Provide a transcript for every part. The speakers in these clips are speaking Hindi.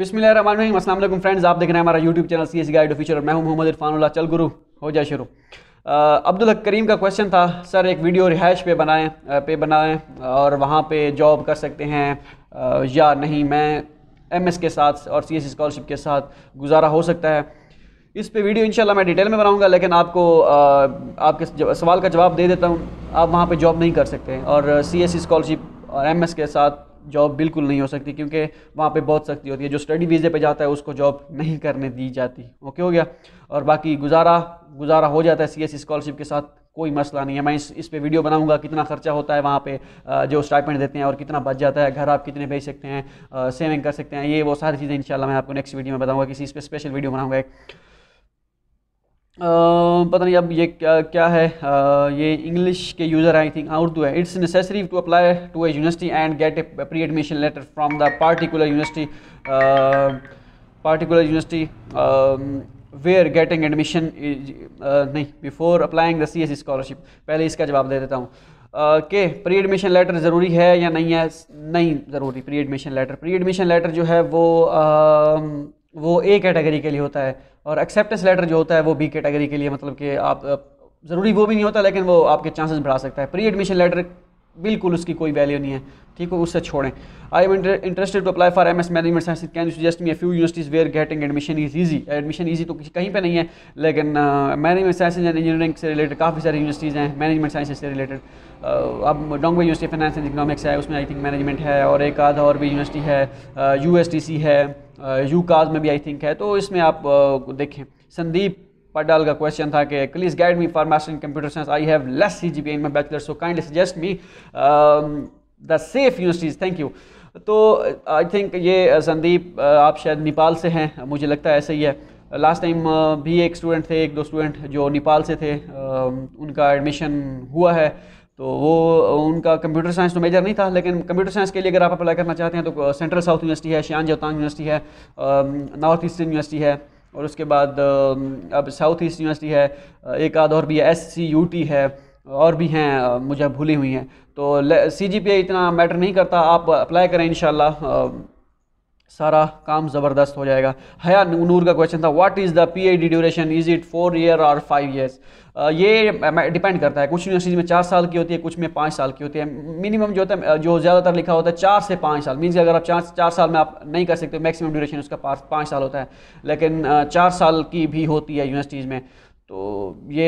बिस्मिल फ्रेंड्स आप देख रहे हैं हमारा YouTube channel C S guide official और मैं हूं मोहम्मद इरफानुल्ला चल गुरु हो जाए शुरू अब्दुल करीम का क्वेश्चन था सर एक वीडियो रिहाइश पे बनाएं पे बनाएं और वहाँ पे जॉब कर सकते हैं आ, या नहीं मैं एम के साथ और सी एस स्कॉलरशिप के साथ गुजारा हो सकता है इस पे वीडियो इंशाल्लाह मैं डिटेल में बनाऊंगा लेकिन आपको आ, आपके सवाल का जवाब दे देता हूँ आप वहाँ पर जॉब नहीं कर सकते और सी स्कॉलरशिप e और एम के साथ जॉब बिल्कुल नहीं हो सकती क्योंकि वहाँ पे बहुत सख्ती होती है जो स्टडी वीज़े पे जाता है उसको जॉब नहीं करने दी जाती ओके हो गया और बाकी गुजारा गुजारा हो जाता है सी एस स्कॉलरशिप के साथ कोई मसला नहीं है मैं इस इस पे वीडियो बनाऊंगा कितना खर्चा होता है वहाँ पे जो स्टाइपेंट देते हैं और कितना बच जाता है घर आप कितने भेज सकते हैं सेविंग कर सकते हैं ये वो सारी चीज़ें इंशाल्लाह मैं आपको नेक्स्ट वीडियो में बताऊंगा किसी इस पर स्पेशल वीडियो बनाऊंगा एक पता नहीं अब ये क्या क्या है आ, ये इंग्लिश के यूज़र आई थिंक उर्दू है it's necessary to apply to a university and get a pre admission letter from the particular university particular university where getting admission नहीं before applying the C S scholarship पहले इसका जवाब दे देता हूँ के प्री एडमिशन लेटर ज़रूरी है या नहीं है नहीं ज़रूरी pre admission letter pre admission letter जो है वो uh, वो ए कैटेगरी के लिए होता है और एक्सेप्टेंस लेटर जो होता है वो बी कैटेगरी के लिए मतलब कि आप ज़रूरी वो भी नहीं होता लेकिन वो आपके चांसेस बढ़ा सकता है प्री एडमिशन लेटर बिल्कुल उसकी कोई वैल्यू नहीं है ठीक है उससे छोड़ें I am interested to apply for M S management science can you suggest me few universities where getting admission is easy admission easy तो कहीं पे नहीं है लेकिन मैनेजमेंट साइंस एंड इंजीनियरिंग से रिलेटेड काफ़ी सारी यूनिवर्सिटीज़ हैं मैनेजमेंट साइंस से रिलेटेड uh, अब Dongbei university finance and economics है उसमें आई थिंक मैनेजमेंट है और एक आधा और भी यूनिवर्सिटी है यू uh, है यू uh, में भी आई थिंक है तो इसमें आप देखें संदीप Padal का क्वेश्चन था कि please guide me for master in computer science I have less C G P in my bachelor so kindly suggest me the safe universities thank you तो आई थिंक ये संदीप uh, uh, आप शायद नेपाल से हैं uh, मुझे लगता है ऐसा ही है लास्ट टाइम भी एक स्टूडेंट थे एक दो स्टूडेंट जो नेपाल से थे um, उनका एडमिशन हुआ है तो वो उनका कंप्यूटर साइंस तो मेजर नहीं था लेकिन कंप्यूटर साइंस के लिए अगर आप अप्लाई करना चाहते हैं तो सेंट्रल साउथ यूनिवर्सिटी है श्यान जोतांग यूनिवर्सिटी है नॉर्थ ईस्टर्न यूनिवर्सिटी है और उसके बाद अब साउथ ईस्ट यूनिवर्सिटी है एक आध और भी है एस सी यू टी है और भी हैं मुझे भूली हुई हैं तो सी जी पी इतना मैटर नहीं करता आप अप्लाई करें इन सारा काम ज़बरदस्त हो जाएगा हया नूर का क्वेश्चन था what is the PhD duration is it four year और फाइव ईयर्स ये डिपेंड करता है कुछ यूनिवर्सिटीज़ में चार साल की होती है कुछ में पाँच साल की होती है मिनिमम जो होता है जो ज़्यादातर लिखा होता है चार से पाँच साल मीन्स अगर आप चार चार साल में आप नहीं कर सकते मैक्सिमम ड्यूरेशन उसका पाँच साल होता है लेकिन चार साल की भी होती है यूनिवर्सिटीज़ में तो ये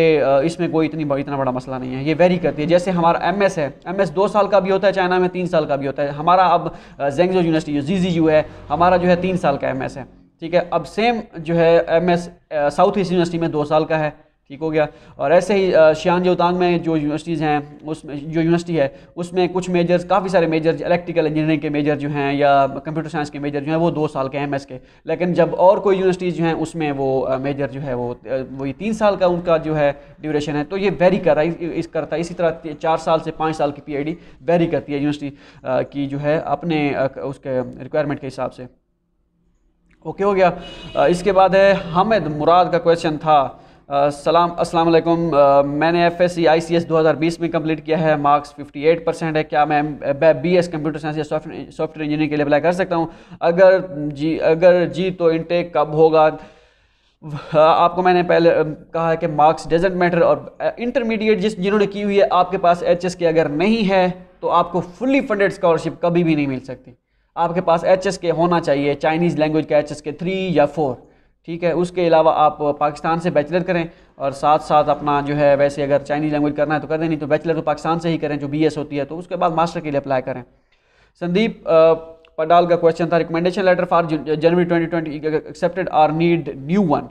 इसमें कोई इतनी इतना बड़ा मसला नहीं है ये वेरी करती है जैसे हमारा एम एस है एम एस दो साल का भी होता है चाइना में तीन साल का भी होता है हमारा अब जेंगजो यूनिवर्सिटी जो जी जी यू है हमारा जो है तीन साल का एम एस है ठीक है अब सेम जो है M S south east university में दो साल का है ठीक हो गया और ऐसे ही शियान जोतांग में जो यूनिवर्सिटीज़ हैं उसमें जो यूनिवर्सिटी है उसमें कुछ मेजर्स काफ़ी सारे मेजर इलेक्ट्रिकल इंजीनियरिंग के मेजर जो हैं या कंप्यूटर साइंस के मेजर जो हैं वो दो साल के एम के लेकिन जब और कोई यूनिवर्सिटीज़ जो हैं उसमें वो मेजर जो है वो वही तीन साल का उनका जो है ड्यूरेशन है तो ये वेरी कर रहा है इस करता है इसी तरह चार साल से पाँच साल की पी वेरी करती है यूनिवर्सिटी की जो है अपने उसके रिक्वायरमेंट के हिसाब से ओके हो गया इसके बाद है हमद मुराद का क्वेश्चन था सलाम अस्सलाम वालेकुम मैंने F S C I C S दो हज़ार बीस में कंप्लीट किया है मार्क्स फिफ्टी एट परसेंट है क्या मैं बी एस कंप्यूटर साइंस या सॉफ्टवेयर इंजीनियरिंग के लिए अप्लाई कर सकता हूँ अगर जी अगर जी तो इनटेक कब होगा हाँ, आपको मैंने पहले कहा है कि मार्क्स डजेंट मैटर और इंटरमीडिएट जिस जिन्होंने की हुई है आपके पास एच एस के अगर नहीं है तो आपको फुल्ली फंडेड स्कॉलरशिप कभी भी नहीं मिल सकती आपके पास एच एस के होना चाहिए चाइनीज़ लैंग्वेज का एच एस के थ्री या फोर ठीक है उसके अलावा आप पाकिस्तान से बैचलर करें और साथ साथ अपना जो है वैसे अगर चाइनीज़ लैंग्वेज करना है तो कर दें नहीं तो बैचलर तो पाकिस्तान से ही करें जो बीएस होती है तो उसके बाद मास्टर के लिए अप्लाई करें संदीप पडाल का क्वेश्चन था recommendation letter for January twenty twenty accepted are need new one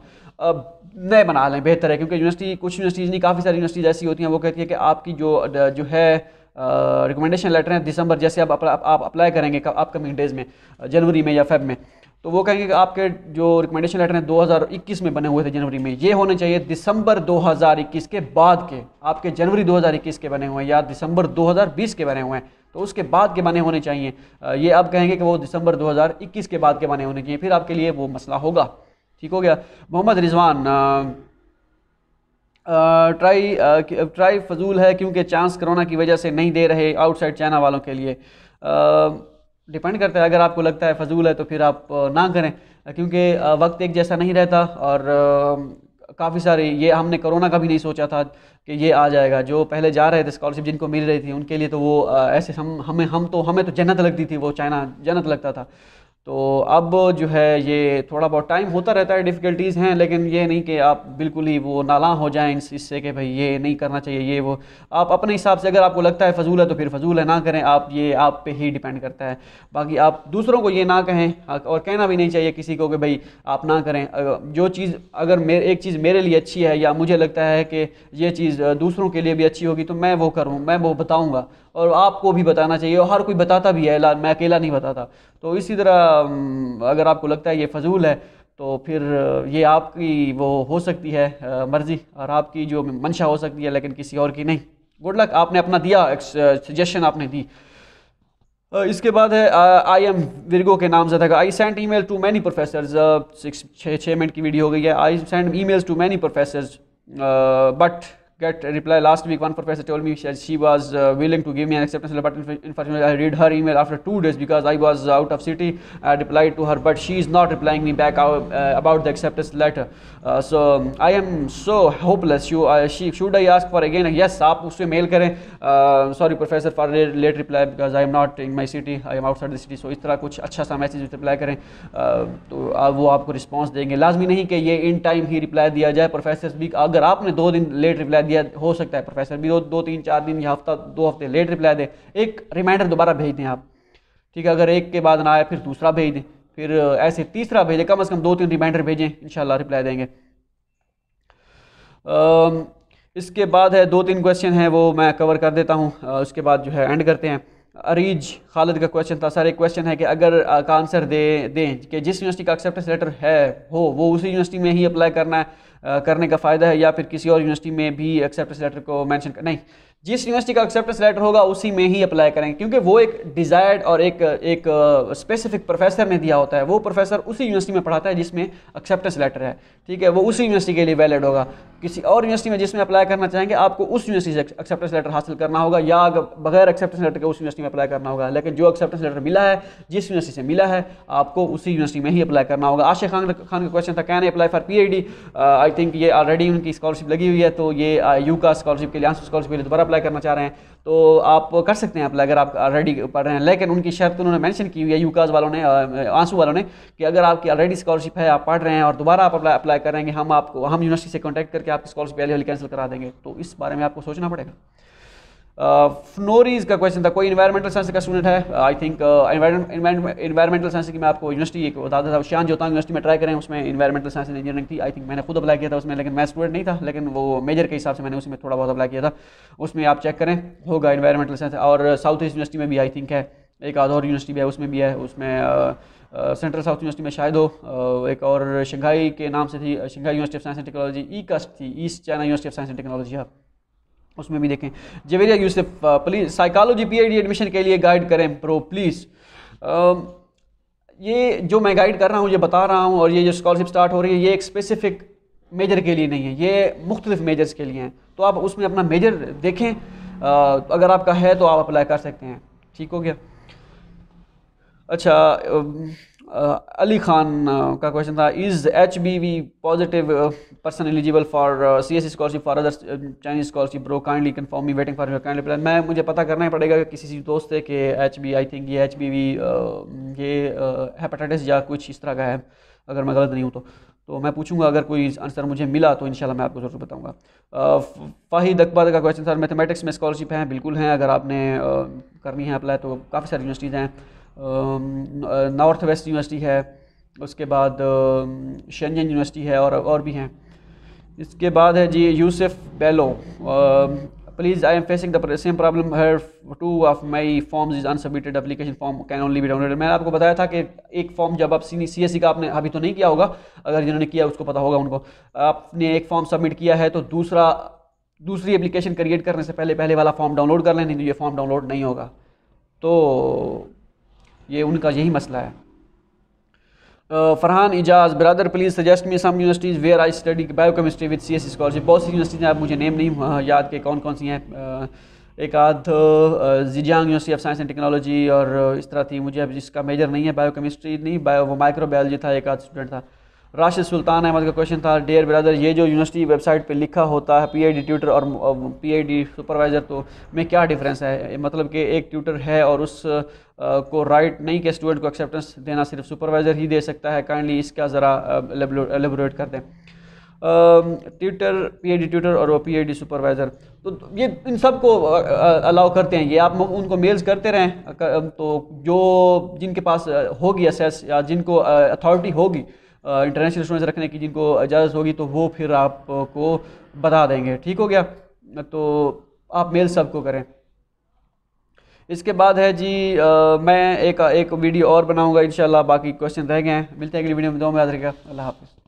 नए बना लें बेहतर है क्योंकि यूनिवर्सिटी कुछ यूनिवर्सिटीज़ नहीं काफ़ी सारी यूनिवर्सिटीज़ ऐसी होती हैं वो कहती है कि आपकी जो जो है रिकमेंडेशन लेटर है दिसंबर जैसे आप अप्लाई करेंगे अपकमिंग डेज़ में जनवरी में या फेब में तो वो कहेंगे कि आपके जो रिकमेंडेशन लेटर हैं 2021 में बने हुए थे जनवरी में ये होने चाहिए दिसंबर 2021 के बाद के आपके जनवरी 2021 के बने हुए हैं या दिसंबर 2020 के बने हुए हैं तो उसके बाद के बने होने चाहिए ये आप कहेंगे कि वो दिसंबर 2021 के बाद के बने होने चाहिए फिर आपके लिए वो मसला होगा ठीक हो गया मोहम्मद रिजवान ट्राई ट्राई फजूल है क्योंकि चांस करोना की वजह से नहीं दे रहे आउटसाइड चाइना वालों के लिए आ, डिपेंड करता है अगर आपको लगता है फजूल है तो फिर आप ना करें क्योंकि वक्त एक जैसा नहीं रहता और काफ़ी सारे ये हमने कोरोना का भी नहीं सोचा था कि ये आ जाएगा जो पहले जा रहे थे स्कॉलरशिप जिनको मिल रही थी उनके लिए तो वो ऐसे हम हमें हम तो हमें तो जन्नत लगती थी वो चाइना जन्नत लगता था तो अब जो है ये थोड़ा बहुत टाइम होता रहता है डिफ़िकल्टीज़ हैं लेकिन ये नहीं कि आप बिल्कुल ही वो नाला हो जाएं इससे कि भाई ये नहीं करना चाहिए ये वो आप अपने हिसाब से अगर आपको लगता है फजूल है तो फिर फजूल है ना करें आप ये आप पे ही डिपेंड करता है बाकी आप दूसरों को ये ना कहें और कहना भी नहीं चाहिए किसी को कि भाई आप ना करें जो चीज़ अगर मेरे एक चीज़ मेरे लिए अच्छी है या मुझे लगता है कि ये चीज़ दूसरों के लिए भी अच्छी होगी तो मैं वो करूँ मैं वो बताऊँगा और आपको भी बताना चाहिए और हर कोई बताता भी है ला मैं अकेला नहीं बताता तो इसी तरह अगर आपको लगता है ये फजूल है तो फिर ये आपकी वो हो सकती है मर्ज़ी और आपकी जो मंशा हो सकती है लेकिन किसी और की नहीं गुड लक आपने अपना दिया सजेशन आपने दी इसके बाद है आई एम विरगो के नाम से था I send email to many professor six छः छः मिनट की वीडियो हो गई है I send emails to many professor but get a reply last week. One professor told me she, she was uh, willing to give me an acceptance letter, but unfortunately I read her email after two days because I was out of city. I replied to her, but she is not replying me back out, uh, about the acceptance letter. Uh, so I am so hopeless. You, uh, she, should I ask for again? Yes, aap आप उससे मेल करें sorry professor for late reply because I am not in my city I am outside the city so इस तरह कुछ अच्छा सा मैसेज रिप्लाई करें तो आप wo aapko response denge lazmi nahi कि ye in time hi reply diya jaye professors भी agar aapne दो din late reply दिया हो सकता है प्रोफेसर भी दो दो तीन चार दिन या हफ्ता दो हफ्ते लेट रिप्लाई दे एक रिमाइंडर दोबारा भेज दें आप ठीक है अगर एक के बाद ना आए फिर दूसरा भेज दें फिर ऐसे तीसरा भेजें कम अज़ कम दो तीन रिमाइंडर भेजें इन रिप्लाई देंगे इसके बाद है दो तीन क्वेश्चन हैं वो मैं कवर कर देता हूँ उसके बाद जो है एंड करते हैं अरीज खालिद का क्वेश्चन था सर एक क्वेश्चन है कि अगर का आंसर दे दें कि जिस यूनिवर्सिटी का एक्सेप्टेंस लेटर है हो वो उसी यूनिवर्सिटी में ही अप्लाई करना है करने का फ़ायदा है या फिर किसी और यूनिवर्सिटी में भी एक्सेप्टेंस लेटर को मैंशन नहीं जिस यूनिवर्सिटी का एक्सेप्टेंस लेटर होगा उसी में ही अप्लाई करेंगे क्योंकि वो एक डिज़ायर्ड और एक एक स्पेसिफिक uh, प्रोफेसर ने दिया होता है वो प्रोफेसर उसी यूनिवर्सिटी में पढ़ाता है जिसमें एक्सेप्टेंस लेटर है ठीक है वो उसी यूनिवर्सिटी के लिए वैलिड होगा किसी और यूनिवर्सिटी में जिसमें अप्लाई करना चाहेंगे आपको उस यूनिवर्सिटी से एक्सेप्टेंस लेटर हासिल करना होगा या बगैर एक्सेप्टेंस लेटर के उस यूनिवर्सिटी में अप्लाई करना होगा लेकिन जो एक्सेप्टेंस लेटर मिला है जिस यूनिवर्सिटी से मिला है आपको उसी यूनिवर्सिटी में ही अप्लाई करना होगा आशे खान खान का क्वेश्चन था can apply for P I think ये ऑलरेडी उनकी स्कॉलरशिप लगी हुई है तो ये यू का स्कॉलरशिप के लिए आंसर स्कॉलरशिप के लिए दोबारा अप्लाई करना चाह रहे हैं तो आप कर सकते हैं अप्लाई अगर आप ऑलरेडी पढ़ रहे हैं लेकिन उनकी शर्त उन्होंने मैंशन की हुई है यूकाज वालों ने आंसू वालों ने कि अगर आपकी ऑलरेडी स्कॉलरशिप है आप पढ़ रहे हैं और दोबारा आप अप्लाई अप्लाई करेंगे हम आपको हम यूनिवर्सिटी से कॉन्टैक्ट करके आपकी स्कॉलरशिप एलिवली कैंसिल करा देंगे तो इस बारे में आपको सोचना पड़ेगा फ्नोरीज uh, का क्वेश्चन था कोई इन्वायरमेंटल साइंस का स्टूडेंट है आई थिंक इन्वायरमेंटल साइंस की मैं आपको यूनिवर्सिटी एक बताता था श्यान जोता यूनिवर्सिटी में ट्राई करें उसमें इन्वायरमेंटल साइंस इंजीनियरिंग थी आई थिंक मैंने खुद अप्लाई किया था उसमें लेकिन मैं स्टूडेंट नहीं था लेकिन वो मेजर के हिसाब से मैंने उसमें थोड़ा बहुत अप्लाई किया था उसमें आप चेक करें होगा इन्वायरमेंटल साइंस और साउथ ईस्ट यूनिवर्सिटी में भी आई थिंक है एक आध यूनिवर्सिटी भी है उसमें भी है उसमें सेंट्रल साउथ यूनिवर्सिटी में शायद हो uh, एक और शंघाई के नाम से थी Shanghai university of science and technology E CUST थी east China university of science and technology है उसमें भी देखें Javeria Yusuf please psychology PhD admission के लिए गाइड करें प्रो प्लीज़ ये जो मैं गाइड कर रहा हूँ ये बता रहा हूँ और ये जो स्कॉलरशिप स्टार्ट हो रही है ये एक स्पेसिफिक मेजर के लिए नहीं है ये मुख्तलिफ मेजर्स के लिए हैं तो आप उसमें अपना मेजर देखें आ, अगर आपका है तो आप अप्लाई कर सकते हैं ठीक हो गया अच्छा अली खान का क्वेश्चन था is H B V positive person eligible for C S scholarship for other Chinese scholarship bro kindly confirm me waiting for your kindly plan मैं मुझे पता करना ही पड़ेगा कि किसी दोस्त है कि एच बी आई थिंक ये एच बी वी ये हेपेटाइटिस या कुछ इस तरह का है अगर मैं गलत नहीं हूँ तो तो मैं पूछूंगा अगर कोई आंसर मुझे मिला तो इंशाल्लाह मैं आपको ज़रूर बताऊंगा फ़ाहिद अकबर का क्वेश्चन सर मैथमेटिक्स में स्कॉलरशिप हैं बिल्कुल हैं अगर आपने करनी है अप्लाई तो काफ़ी सारी यूनिवर्सिटीज़ हैं नॉर्थ वेस्ट यूनिवर्सिटी है उसके बाद शनजन यूनिवर्सिटी है और और भी हैं इसके बाद है जी Yusuf Bello please I am facing the same problem her two of my forms is unsubmitted application form can only be downloaded मैंने आपको बताया था कि एक फॉर्म जब आप सी सी एस सी का आपने अभी तो नहीं किया होगा अगर जिन्होंने किया उसको पता होगा उनको आपने एक फॉर्म सबमिट किया है तो दूसरा दूसरी एप्लीकेशन क्रिएट करने से पहले पहले वाला फॉर्म डाउनलोड कर लें नहीं तो ये फॉर्म डाउनलोड नहीं होगा तो ये उनका यही मसला है Farhan Ejaz brother please suggest me some universities where I study biochemistry with C S scholarship बहुत सी यूनिवर्सिटीज़ हैं आप मुझे नेम नहीं याद के कौन कौन सी हैं एक आध Zhejiang university of science and technology और इस तरह थी मुझे अब जिसका मेजर नहीं है बायो केमिस्ट्री नहीं बायो वो माइक्रो बायोलॉजी था एक आध स्टूडेंट था राशिद सुल्तान अहमद का क्वेश्चन था डेयर ब्रदर ये जो यूनिवर्सिटी वेबसाइट पे लिखा होता है पीआईडी ट्यूटर और पीआईडी सुपरवाइज़र तो में क्या डिफरेंस है मतलब कि एक ट्यूटर है और उस को राइट नहीं के स्टूडेंट को एक्सेप्टेंस देना सिर्फ सुपरवाइज़र ही दे सकता है काइंडली इसका ज़रा एलेबोरेट कर दें ट्यूटर पीएडी ट्यूटर और पीएडी सुपरवाइज़र तो, तो ये इन सब को अलाउ करते हैं ये आप उनको मेल्स करते रहें तो जो जिनके पास होगी एसेस या जिनको अथॉरिटी होगी इंटरनेशनल स्टूडेंट्स रखने की जिनको इजाज़त होगी तो वो फिर आपको बता देंगे ठीक हो गया तो आप मेल सबको करें इसके बाद है जी आ, मैं एक एक वीडियो और बनाऊंगा इंशाल्लाह बाकी क्वेश्चन रह गए हैं मिलते हैं अगली वीडियो में दो में याद रखेगा अल्लाह हाफिज़